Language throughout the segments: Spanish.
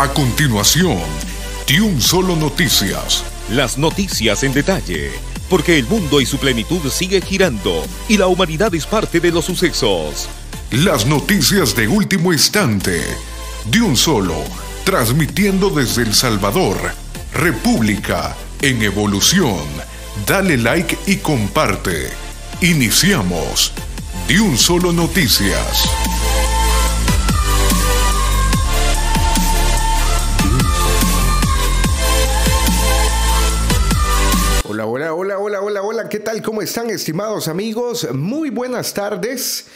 A continuación, un Solo Noticias. Las noticias en detalle, porque el mundo y su plenitud sigue girando y la humanidad es parte de los sucesos. Las noticias de último instante. De un solo, transmitiendo desde El Salvador, República en evolución. Dale like y comparte. Iniciamos. De un solo noticias. Hola, hola, ¿qué tal? ¿Cómo están estimados amigos? Muy buenas tardes.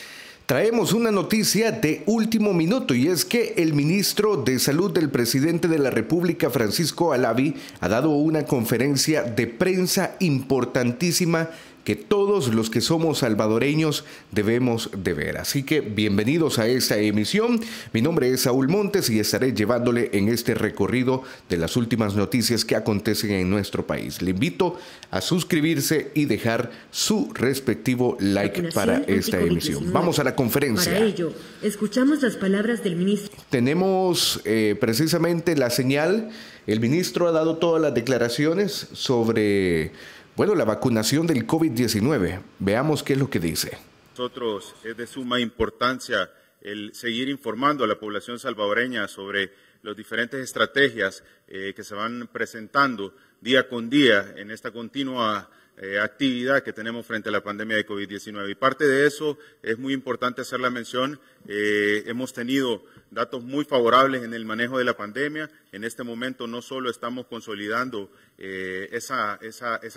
Traemos una noticia de último minuto y es que el ministro de Salud del presidente de la República, Francisco Alavi, ha dado una conferencia de prensa importantísima que todos los que somos salvadoreños debemos de ver. Así que bienvenidos a esta emisión. Mi nombre es Saúl Montes y estaré llevándole en este recorrido de las últimas noticias que acontecen en nuestro país. Le invito a suscribirse y dejar su respectivo like para esta emisión. Vamos a la conferencia. Para ello, escuchamos las palabras del ministro. Tenemos eh, precisamente la señal. El ministro ha dado todas las declaraciones sobre bueno, la vacunación del COVID-19. Veamos qué es lo que dice. Nosotros es de suma importancia el seguir informando a la población salvadoreña sobre las diferentes estrategias eh, que se van presentando día con día en esta continua eh, actividad que tenemos frente a la pandemia de COVID-19. Y parte de eso es muy importante hacer la mención. Eh, hemos tenido datos muy favorables en el manejo de la pandemia. En este momento no solo estamos consolidando eh, esa,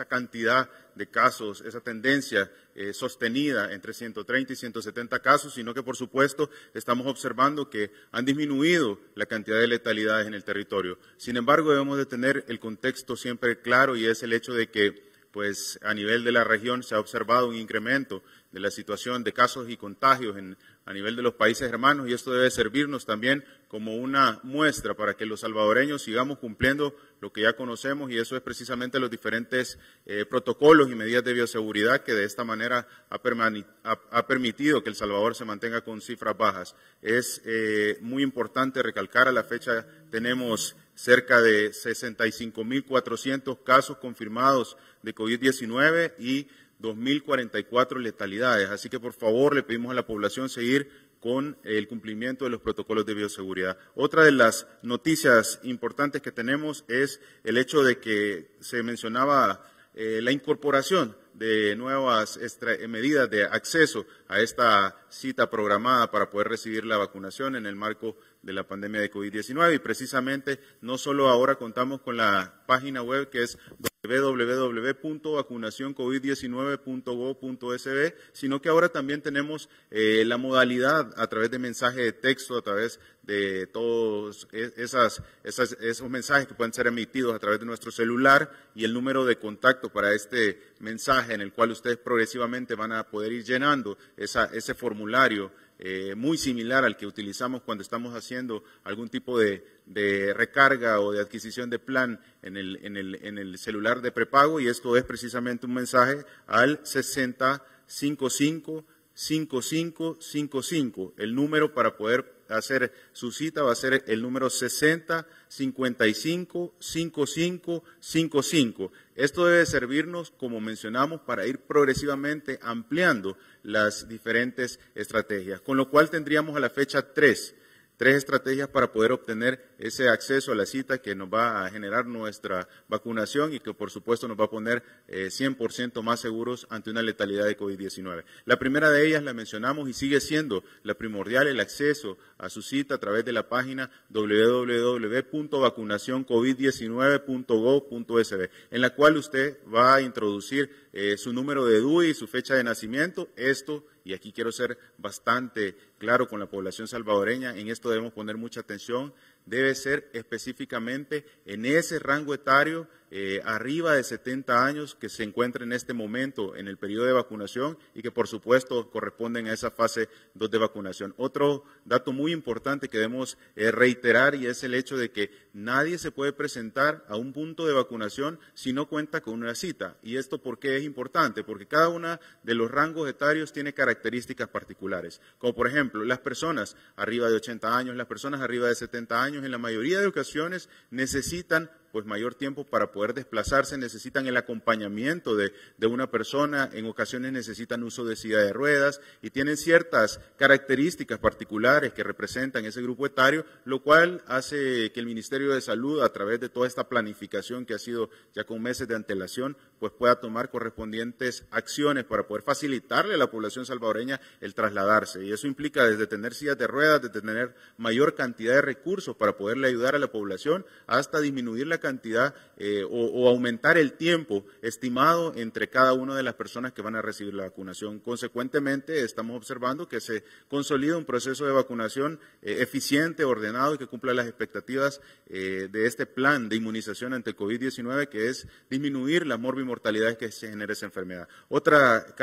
cantidad de casos, esa tendencia sostenida entre 130 y 170 casos, sino que por supuesto estamos observando que han disminuido la cantidad de letalidades en el territorio. Sin embargo, debemos de tener el contexto siempre claro y es el hecho de que pues a nivel de la región se ha observado un incremento de la situación de casos y contagios a nivel de los países hermanos y esto debe servirnos también como una muestra para que los salvadoreños sigamos cumpliendo lo que ya conocemos y eso es precisamente los diferentes eh, protocolos y medidas de bioseguridad que de esta manera ha, permitido que El Salvador se mantenga con cifras bajas. Es eh, muy importante recalcar a la fecha tenemos cerca de 65.400 casos confirmados de COVID-19 y 2.044 letalidades. Así que, por favor, le pedimos a la población seguir con el cumplimiento de los protocolos de bioseguridad. Otra de las noticias importantes que tenemos es el hecho de que se mencionaba eh, la incorporación de nuevas medidas de acceso a esta cita programada para poder recibir la vacunación en el marco de la pandemia de COVID-19 y precisamente no solo ahora contamos con la página web que es www.vacunacioncovid19.gov.sb, sino que ahora también tenemos eh, la modalidad a través de mensaje de texto, a través de todos e-, esos mensajes que pueden ser emitidos a través de nuestro celular y el número de contacto para este mensaje en el cual ustedes progresivamente van a poder ir llenando ese formulario eh, muy similar al que utilizamos cuando estamos haciendo algún tipo de, recarga o de adquisición de plan en el, celular de prepago y esto es precisamente un mensaje al 6055 el número para poder Va a ser su cita, va a ser el número 60 55 55 Esto debe servirnos, como mencionamos, para ir progresivamente ampliando las diferentes estrategias, con lo cual tendríamos a la fecha 3 tres estrategias para poder obtener ese acceso a la cita que nos va a generar nuestra vacunación y que por supuesto nos va a poner eh, 100% más seguros ante una letalidad de COVID-19. La primera de ellas la mencionamos y sigue siendo la primordial, el acceso a su cita a través de la página www.vacunacioncovid19.gov.sb, en la cual usted va a introducir eh, su número de DUI y su fecha de nacimiento. Esto y aquí quiero ser bastante claro con la población salvadoreña, en esto debemos poner mucha atención, debe ser específicamente en ese rango etario eh, arriba de 70 años que se encuentran en este momento en el periodo de vacunación y que por supuesto corresponden a esa fase 2 de vacunación. Otro dato muy importante que debemos eh, reiterar y es el hecho de que nadie se puede presentar a un punto de vacunación si no cuenta con una cita. ¿Y esto por qué es importante? Porque cada uno de los rangos etarios tiene características particulares, como por ejemplo las personas arriba de 80 años, las personas arriba de 70 años, en la mayoría de ocasiones necesitan pues mayor tiempo para poder desplazarse, necesitan el acompañamiento de, una persona, en ocasiones necesitan uso de silla de ruedas y tienen ciertas características particulares que representan ese grupo etario, lo cual hace que el Ministerio de Salud, a través de toda esta planificación que ha sido ya con meses de antelación, pues pueda tomar correspondientes acciones para poder facilitarle a la población salvadoreña el trasladarse. Y eso implica desde tener sillas de ruedas, desde tener mayor cantidad de recursos para poderle ayudar a la población, hasta disminuir la cantidad eh, o, aumentar el tiempo estimado entre cada una de las personas que van a recibir la vacunación. Consecuentemente, estamos observando que se consolida un proceso de vacunación eh, eficiente, ordenado y que cumpla las expectativas eh, de este plan de inmunización ante COVID-19, que es disminuir la morbimortalidad que se genera esa enfermedad. Otra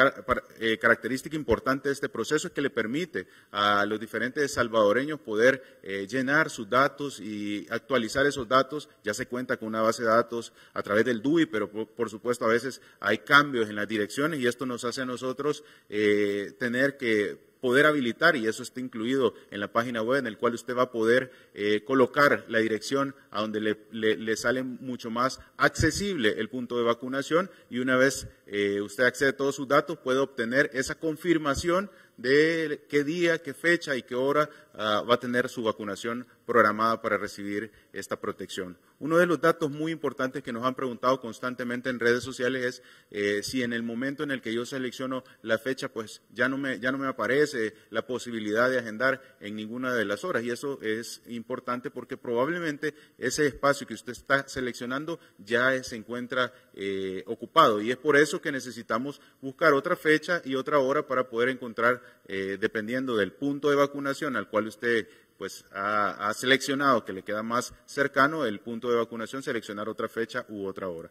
característica importante de este proceso es que le permite a los diferentes salvadoreños poder llenar sus datos y actualizar esos datos. Ya se cuenta con una base de datos a través del DUI, pero por, supuesto a veces hay cambios en las direcciones y esto nos hace a nosotros eh, tener que poder habilitar, y eso está incluido en la página web, en el cual usted va a poder eh, colocar la dirección a donde le, sale mucho más accesible el punto de vacunación y una vez eh, usted accede a todos sus datos puede obtener esa confirmación de qué día, qué fecha y qué hora ah, va a tener su vacunación programada para recibir esta protección. Uno de los datos muy importantes que nos han preguntado constantemente en redes sociales es eh, si en el momento en el que yo selecciono la fecha, pues ya no, me, aparece la posibilidad de agendar en ninguna de las horas. Y eso es importante porque probablemente ese espacio que usted está seleccionando ya se encuentra eh, ocupado. Y es por eso que necesitamos buscar otra fecha y otra hora para poder encontrar, eh, dependiendo del punto de vacunación al cual usted pues ha, seleccionado que le queda más cercano el punto de vacunación, seleccionar otra fecha u otra hora.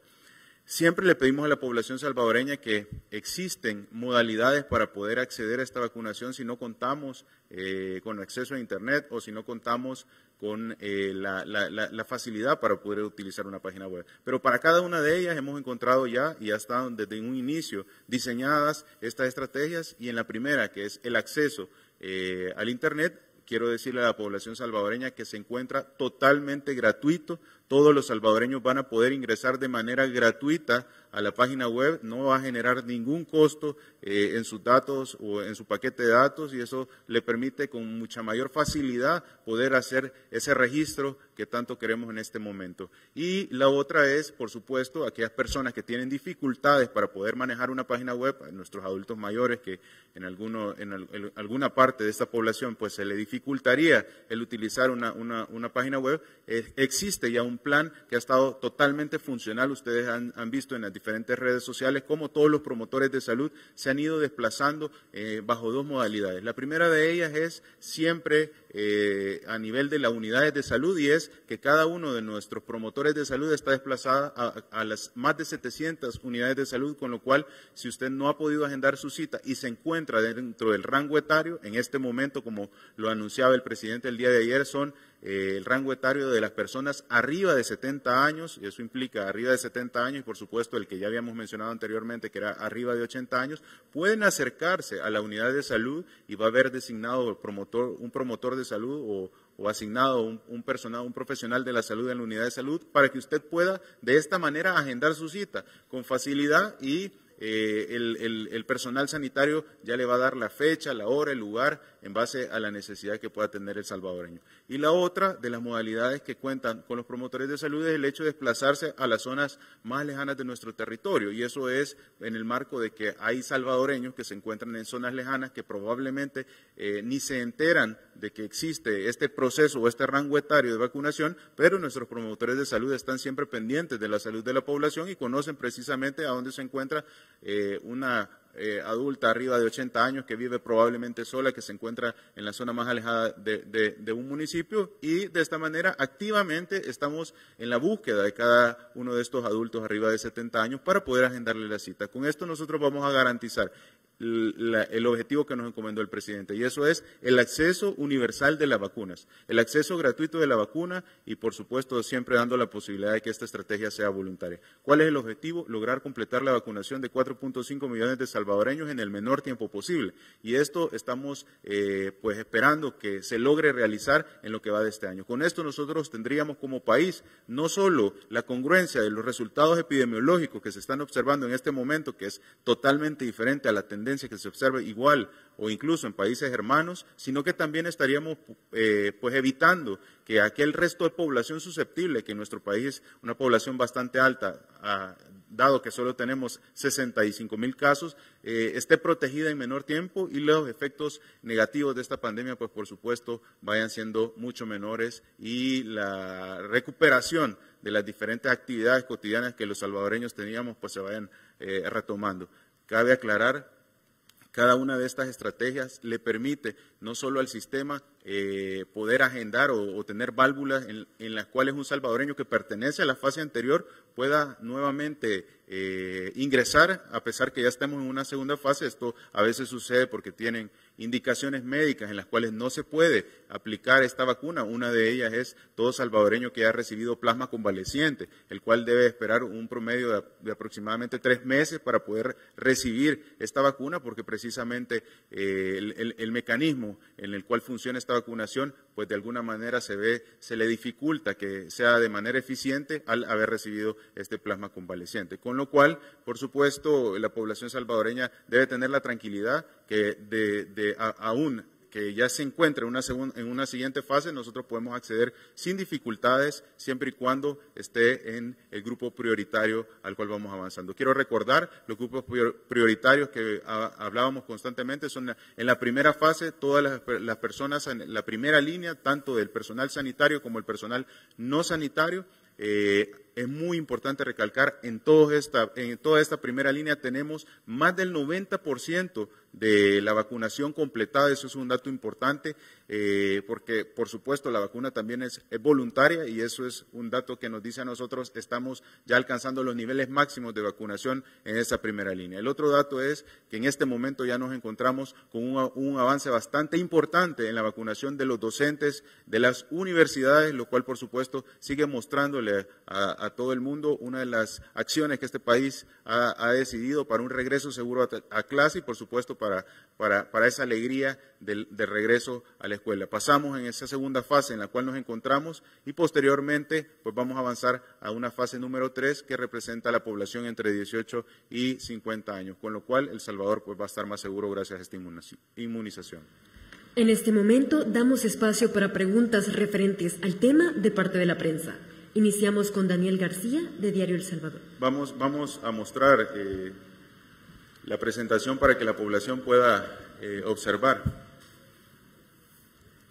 Siempre le pedimos a la población salvadoreña que existen modalidades para poder acceder a esta vacunación si no contamos eh, con acceso a Internet o si no contamos con eh, la, facilidad para poder utilizar una página web. Pero para cada una de ellas hemos encontrado ya, y ya están desde un inicio diseñadas estas estrategias, y en la primera, que es el acceso eh, al Internet, quiero decirle a la población salvadoreña que se encuentra totalmente gratuito todos los salvadoreños van a poder ingresar de manera gratuita a la página web, no va a generar ningún costo eh, en sus datos o en su paquete de datos y eso le permite con mucha mayor facilidad poder hacer ese registro que tanto queremos en este momento. Y la otra es, por supuesto, aquellas personas que tienen dificultades para poder manejar una página web, nuestros adultos mayores que en, alguna parte de esta población pues se le dificultaría el utilizar una, página web, existe ya un plan que ha estado totalmente funcional. Ustedes han, visto en las diferentes redes sociales cómo todos los promotores de salud se han ido desplazando eh, bajo dos modalidades. La primera de ellas es siempre eh, a nivel de las unidades de salud y es que cada uno de nuestros promotores de salud está desplazado a, las más de 700 unidades de salud, con lo cual si usted no ha podido agendar su cita y se encuentra dentro del rango etario, en este momento, como lo anunciaba el presidente el día de ayer, son eh, el rango etario de las personas arriba de 70 años, y eso implica arriba de 70 años, y por supuesto el que ya habíamos mencionado anteriormente, que era arriba de 80 años, pueden acercarse a la unidad de salud y va a haber designado promotor, un promotor de salud o, asignado un, un personal, un profesional de la salud en la unidad de salud, para que usted pueda de esta manera agendar su cita con facilidad y eh, el, personal sanitario ya le va a dar la fecha, la hora, el lugar, en base a la necesidad que pueda tener el salvadoreño. Y la otra de las modalidades que cuentan con los promotores de salud es el hecho de desplazarse a las zonas más lejanas de nuestro territorio. Y eso es en el marco de que hay salvadoreños que se encuentran en zonas lejanas que probablemente eh, ni se enteran de que existe este proceso o este rango etario de vacunación, pero nuestros promotores de salud están siempre pendientes de la salud de la población y conocen precisamente a dónde se encuentra eh, una eh, adulta arriba de 80 años que vive probablemente sola, que se encuentra en la zona más alejada de, de, un municipio y de esta manera activamente estamos en la búsqueda de cada uno de estos adultos arriba de 70 años para poder agendarle la cita. Con esto nosotros vamos a garantizar el objetivo que nos encomendó el presidente, y eso es el acceso universal de las vacunas, el acceso gratuito de la vacuna y, por supuesto, siempre dando la posibilidad de que esta estrategia sea voluntaria. ¿Cuál es el objetivo? Lograr completar la vacunación de 4.5 millones de salvadoreños en el menor tiempo posible. Y esto estamos eh, pues esperando que se logre realizar en lo que va de este año. Con esto nosotros tendríamos como país no solo la congruencia de los resultados epidemiológicos que se están observando en este momento, que es totalmente diferente a la tendencia que se observa igual o incluso en países hermanos, sino que también estaríamos eh, pues evitando que aquel resto de población susceptible, que en nuestro país una población bastante alta, ah, dado que solo tenemos 65 mil casos, eh, esté protegida en menor tiempo y los efectos negativos de esta pandemia, pues por supuesto, vayan siendo mucho menores y la recuperación de las diferentes actividades cotidianas que los salvadoreños teníamos, pues se vayan eh, retomando. Cabe aclarar cada una de estas estrategias le permite no solo al sistema, eh, poder agendar o, tener válvulas en, las cuales un salvadoreño que pertenece a la fase anterior pueda nuevamente eh, ingresar, a pesar que ya estamos en una segunda fase. Esto a veces sucede porque tienen indicaciones médicas en las cuales no se puede aplicar esta vacuna. Una de ellas es todo salvadoreño que ha recibido plasma convaleciente, el cual debe esperar un promedio de, aproximadamente tres meses para poder recibir esta vacuna, porque precisamente eh, el mecanismo en el cual funciona esta vacunación, pues de alguna manera se ve, se le dificulta que sea de manera eficiente al haber recibido este plasma convaleciente. Con lo cual, por supuesto, la población salvadoreña debe tener la tranquilidad que de, aún que ya se encuentra en una, en una siguiente fase, nosotros podemos acceder sin dificultades, siempre y cuando esté en el grupo prioritario al cual vamos avanzando. Quiero recordar los grupos prioritarios que hablábamos constantemente, son en la primera fase todas las, personas en la primera línea, tanto del personal sanitario como el personal no sanitario. Eh, es muy importante recalcar, en, en toda esta primera línea tenemos más del 90% de la vacunación completada, eso es un dato importante, eh, porque por supuesto la vacuna también es, voluntaria y eso es un dato que nos dice a nosotros estamos ya alcanzando los niveles máximos de vacunación en esa primera línea. El otro dato es que en este momento ya nos encontramos con un, avance bastante importante en la vacunación de los docentes de las universidades, lo cual por supuesto sigue mostrándole a a todo el mundo una de las acciones que este país ha, decidido para un regreso seguro a, clase y, por supuesto, para, esa alegría del, regreso a la escuela. Pasamos en esa segunda fase en la cual nos encontramos y, posteriormente, pues vamos a avanzar a una fase número 3 que representa a la población entre 18 y 50 años, con lo cual El Salvador pues, va a estar más seguro gracias a esta inmunización. En este momento damos espacio para preguntas referentes al tema de parte de la prensa. Iniciamos con Daniel García, de Diario El Salvador. Vamos, a mostrar eh, la presentación para que la población pueda eh, observar.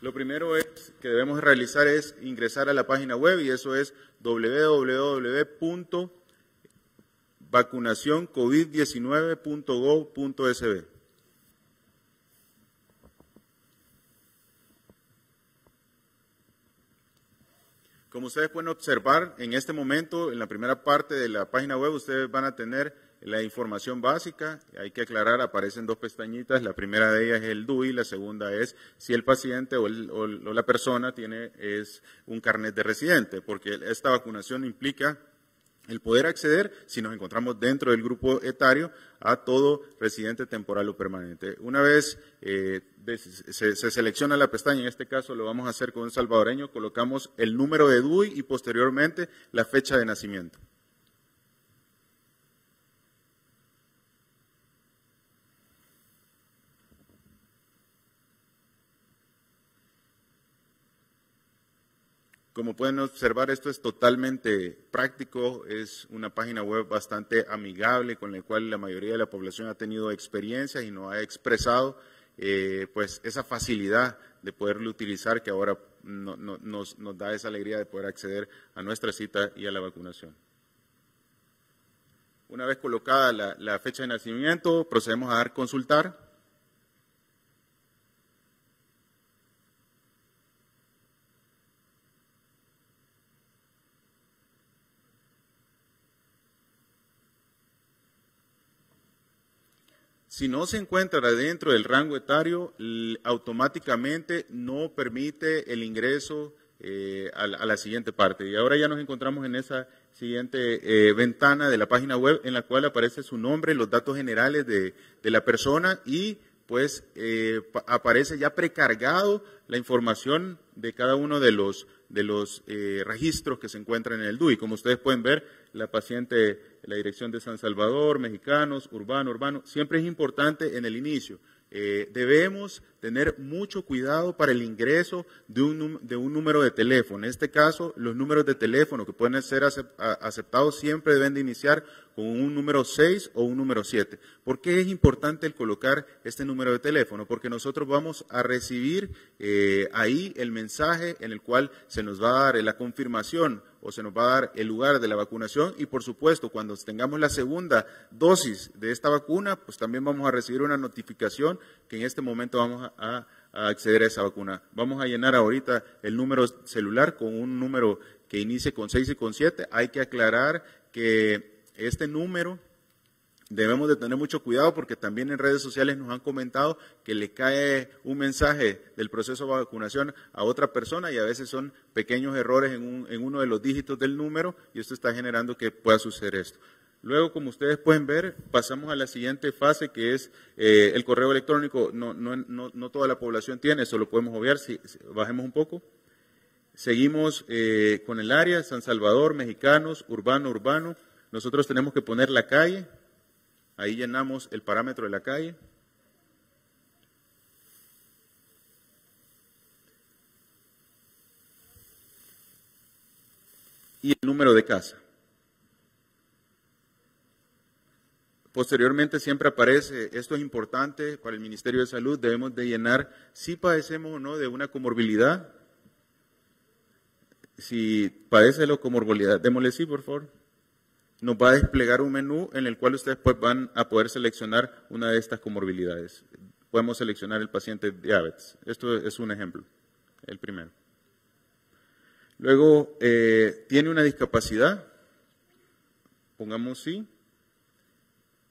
Lo primero que debemos realizar es ingresar a la página web y eso es www.vacunacioncovid19.gov.sb. Como ustedes pueden observar, en este momento, en la primera parte de la página web, ustedes van a tener la información básica. Hay que aclarar, aparecen dos pestañitas. La primera de ellas es el DUI, la segunda es si el paciente o, o la persona tiene es un carnet de residente, porque esta vacunación implica el poder acceder, si nos encontramos dentro del grupo etario, a todo residente temporal o permanente. Una vez eh, se, se, selecciona la pestaña, en este caso lo vamos a hacer con un salvadoreño, colocamos el número de DUI y posteriormente la fecha de nacimiento. Como pueden observar, esto es totalmente práctico, es una página web bastante amigable con la cual la mayoría de la población ha tenido experiencia y nos ha expresado eh, pues, esa facilidad de poderlo utilizar que ahora nos, da esa alegría de poder acceder a nuestra cita y a la vacunación. Una vez colocada la, fecha de nacimiento, procedemos a dar consultar. Si no se encuentra dentro del rango etario, automáticamente no permite el ingreso eh, a, la, siguiente parte. Y ahora ya nos encontramos en esa siguiente eh, ventana de la página web en la cual aparece su nombre, los datos generales de, la persona y pues eh, aparece ya precargado la información de cada uno de los registros que se encuentran en el DUI. Como ustedes pueden ver, la paciente, la dirección de San Salvador, mexicanos, urbano, urbano, siempre es importante en el inicio. Eh, debemos tener mucho cuidado para el ingreso de un, número de teléfono. En este caso, los números de teléfono que pueden ser aceptados siempre deben de iniciar con un número 6 o un número 7. ¿Por qué es importante el colocar este número de teléfono? Porque nosotros vamos a recibir eh, ahí el mensaje en el cual se nos va a dar la confirmación o se nos va a dar el lugar de la vacunación y por supuesto cuando tengamos la segunda dosis de esta vacuna, pues también vamos a recibir una notificación que en este momento vamos a a, acceder a esa vacuna. Vamos a llenar ahorita el número celular con un número que inicie con 6 y con 7. Hay que aclarar que este número debemos de tener mucho cuidado porque también en redes sociales nos han comentado que le cae un mensaje del proceso de vacunación a otra persona y a veces son pequeños errores en uno de los dígitos del número y esto está generando que pueda suceder esto. Luego, como ustedes pueden ver, pasamos a la siguiente fase que es eh, el correo electrónico. No, toda la población tiene, eso lo podemos obviar si, bajemos un poco. Seguimos eh, con el área, San Salvador, mexicanos, urbano, urbano. Nosotros tenemos que poner la calle, ahí llenamos el parámetro de la calle. Y el número de casa. Posteriormente siempre aparece, esto es importante para el Ministerio de Salud, debemos de llenar si padecemos o no de una comorbilidad. Si padece la comorbilidad, démosle sí, por favor. Nos va a desplegar un menú en el cual ustedes pues, van a poder seleccionar una de estas comorbilidades. Podemos seleccionar el paciente diabetes. Esto es un ejemplo, el primero. Luego, eh, ¿tiene una discapacidad? Pongamos sí.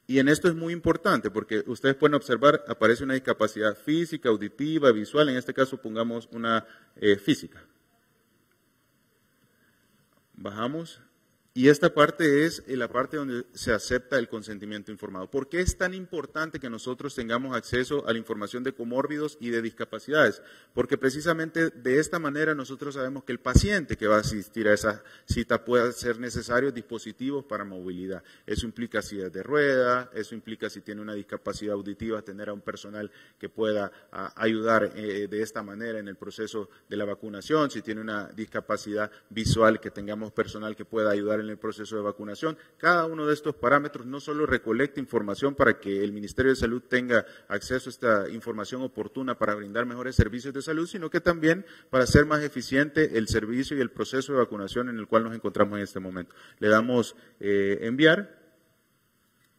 Y en esto es muy importante porque ustedes pueden observar, aparece una discapacidad física, auditiva, visual, en este caso pongamos una eh, física. Bajamos y esta parte es la parte donde se acepta el consentimiento informado. ¿Por qué es tan importante que nosotros tengamos acceso a la información de comórbidos y de discapacidades? Porque precisamente de esta manera nosotros sabemos que el paciente que va a asistir a esa cita puede ser necesarios dispositivos para movilidad. Eso implica si es de rueda, eso implica si tiene una discapacidad auditiva, tener a un personal que pueda ah, ayudar eh, de esta manera en el proceso de la vacunación, si tiene una discapacidad visual, que tengamos personal que pueda ayudar en el proceso de vacunación. Cada uno de estos parámetros no solo recolecta información para que el Ministerio de Salud tenga acceso a esta información oportuna para brindar mejores servicios de salud, sino que también para hacer más eficiente el servicio y el proceso de vacunación en el cual nos encontramos en este momento. Le damos eh, enviar,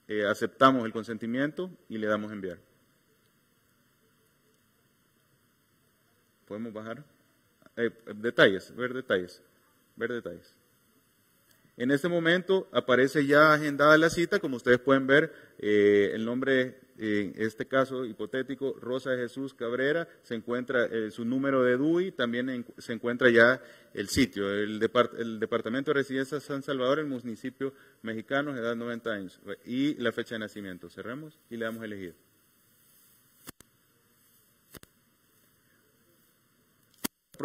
eh, aceptamos el consentimiento y le damos enviar. ¿Podemos bajar? Eh, detalles, ver detalles, ver detalles. En este momento aparece ya agendada la cita, como ustedes pueden ver, eh, el nombre, en este caso hipotético, Rosa Jesús Cabrera, se encuentra eh, su número de DUI, también se encuentra ya el sitio, el, Departamento de Residencia San Salvador, el municipio mexicano, edad 90 años, y la fecha de nacimiento. Cerramos y le damos elegir.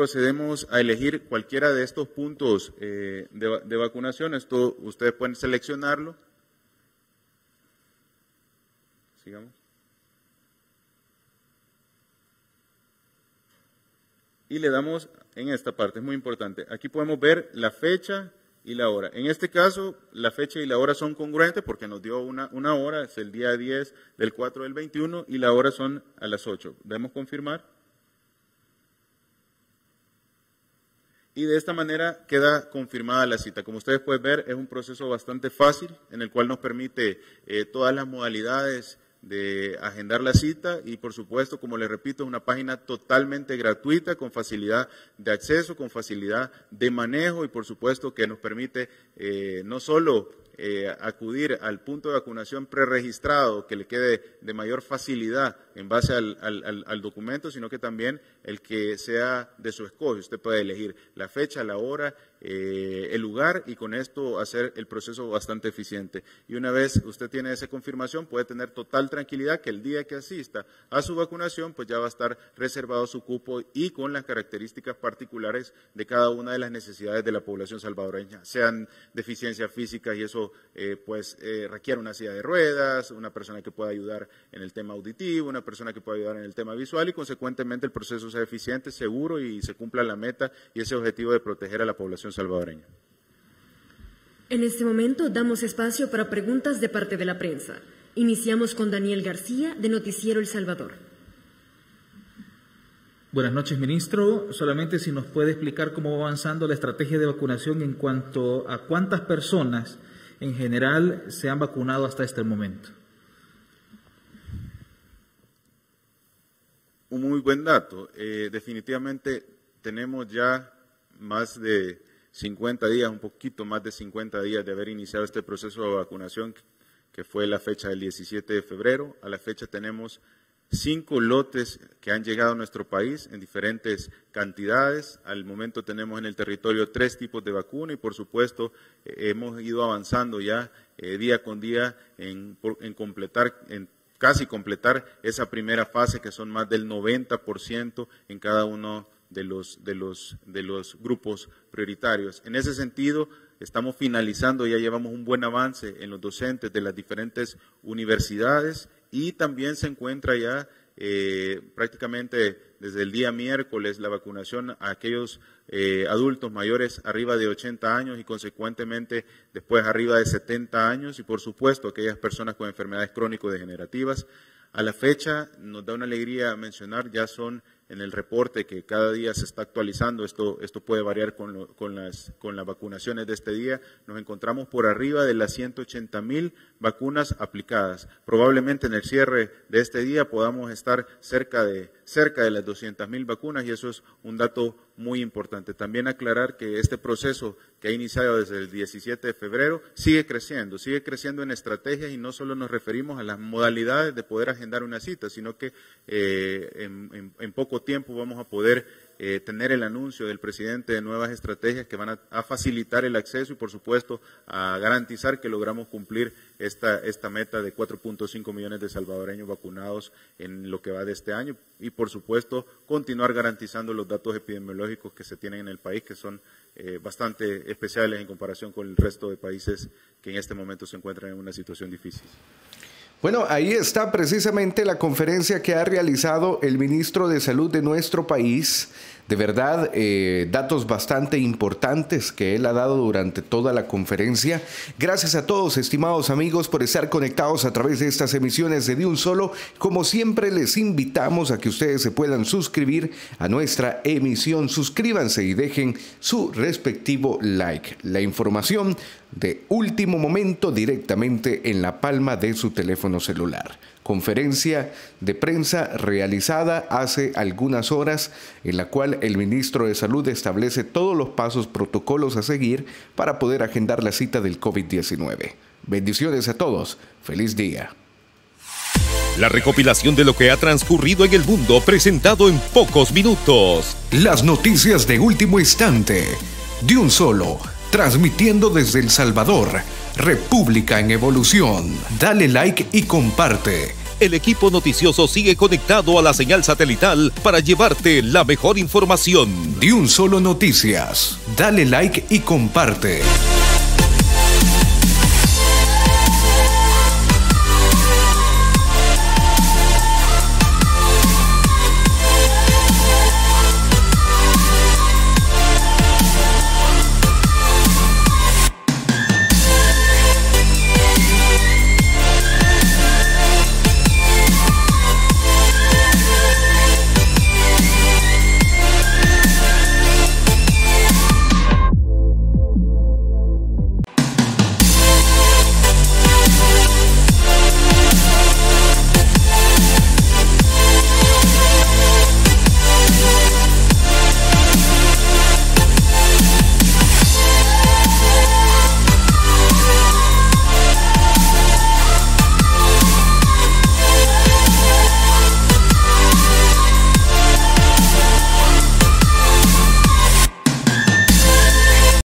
procedemos a elegir cualquiera de estos puntos eh, de, vacunación. Esto ustedes pueden seleccionarlo. Sigamos. Y le damos en esta parte, es muy importante. Aquí podemos ver la fecha y la hora. En este caso, la fecha y la hora son congruentes porque nos dio una, una hora, es el día 10 del 4 del 21 y la hora son a las 8. Debemos confirmar. Y de esta manera queda confirmada la cita. Como ustedes pueden ver, es un proceso bastante fácil en el cual nos permite eh, todas las modalidades de agendar la cita y por supuesto, como les repito, es una página totalmente gratuita, con facilidad de acceso, con facilidad de manejo y por supuesto que nos permite eh, no solo eh, acudir al punto de vacunación preregistrado que le quede de mayor facilidad en base al, documento, sino que también el que sea de su escoge. Usted puede elegir la fecha, la hora, eh, el lugar y con esto hacer el proceso bastante eficiente. Y una vez usted tiene esa confirmación, puede tener total tranquilidad que el día que asista a su vacunación, pues ya va a estar reservado su cupo y con las características particulares de cada una de las necesidades de la población salvadoreña, sean deficiencias físicas y eso eh, pues eh, requiere una silla de ruedas, una persona que pueda ayudar en el tema auditivo, una persona que pueda ayudar en el tema visual y consecuentemente el proceso sea eficiente, seguro y se cumpla la meta y ese objetivo de proteger a la población salvadoreña. En este momento damos espacio para preguntas de parte de la prensa. Iniciamos con Daniel García de Noticiero El Salvador. Buenas noches, ministro. Solamente si nos puede explicar cómo va avanzando la estrategia de vacunación en cuanto a cuántas personas en general se han vacunado hasta este momento. un muy buen dato. Eh, definitivamente tenemos ya más de 50 días, un poquito más de 50 días de haber iniciado este proceso de vacunación, que fue la fecha del 17 de febrero. A la fecha tenemos cinco lotes que han llegado a nuestro país en diferentes cantidades. Al momento tenemos en el territorio tres tipos de vacuna y, por supuesto, eh, hemos ido avanzando ya eh, día con día en, en completar casi completar esa primera fase, que son más del 90% en cada uno de los, de, los, de los grupos prioritarios. En ese sentido, estamos finalizando, ya llevamos un buen avance en los docentes de las diferentes universidades y también se encuentra ya eh, prácticamente desde el día miércoles la vacunación a aquellos eh, adultos mayores arriba de 80 años y consecuentemente después arriba de 70 años y por supuesto aquellas personas con enfermedades crónico-degenerativas. A la fecha nos da una alegría mencionar, ya son en el reporte que cada día se está actualizando, esto, puede variar con, las, vacunaciones de este día, nos encontramos por arriba de las 180 mil vacunas aplicadas. Probablemente en el cierre de este día podamos estar cerca de, cerca de las 200 mil vacunas y eso es un dato muy importante. También aclarar que este proceso que ha iniciado desde el 17 de febrero sigue creciendo, sigue creciendo en estrategias y no solo nos referimos a las modalidades de poder agendar una cita, sino que eh, en, poco en poco tiempo vamos a poder eh, tener el anuncio del presidente de nuevas estrategias que van a, facilitar el acceso y, por supuesto, a garantizar que logramos cumplir esta, esta meta de 4.5 millones de salvadoreños vacunados en lo que va de este año y, por supuesto, continuar garantizando los datos epidemiológicos que se tienen en el país, que son eh, bastante especiales en comparación con el resto de países que en este momento se encuentran en una situación difícil. Bueno, ahí está precisamente la conferencia que ha realizado el ministro de Salud de nuestro país, de verdad, eh, datos bastante importantes que él ha dado durante toda la conferencia. Gracias a todos, estimados amigos, por estar conectados a través de estas emisiones de De Un Solo. Como siempre, les invitamos a que ustedes se puedan suscribir a nuestra emisión. Suscríbanse y dejen su respectivo like. La información de último momento directamente en la palma de su teléfono celular conferencia de prensa realizada hace algunas horas en la cual el ministro de Salud establece todos los pasos protocolos a seguir para poder agendar la cita del COVID-19. Bendiciones a todos. Feliz día. La recopilación de lo que ha transcurrido en el mundo presentado en pocos minutos. Las noticias de último instante. De un solo, transmitiendo desde El Salvador República en Evolución. Dale like y comparte. El equipo noticioso sigue conectado a la señal satelital para llevarte la mejor información. De un solo noticias. Dale like y comparte.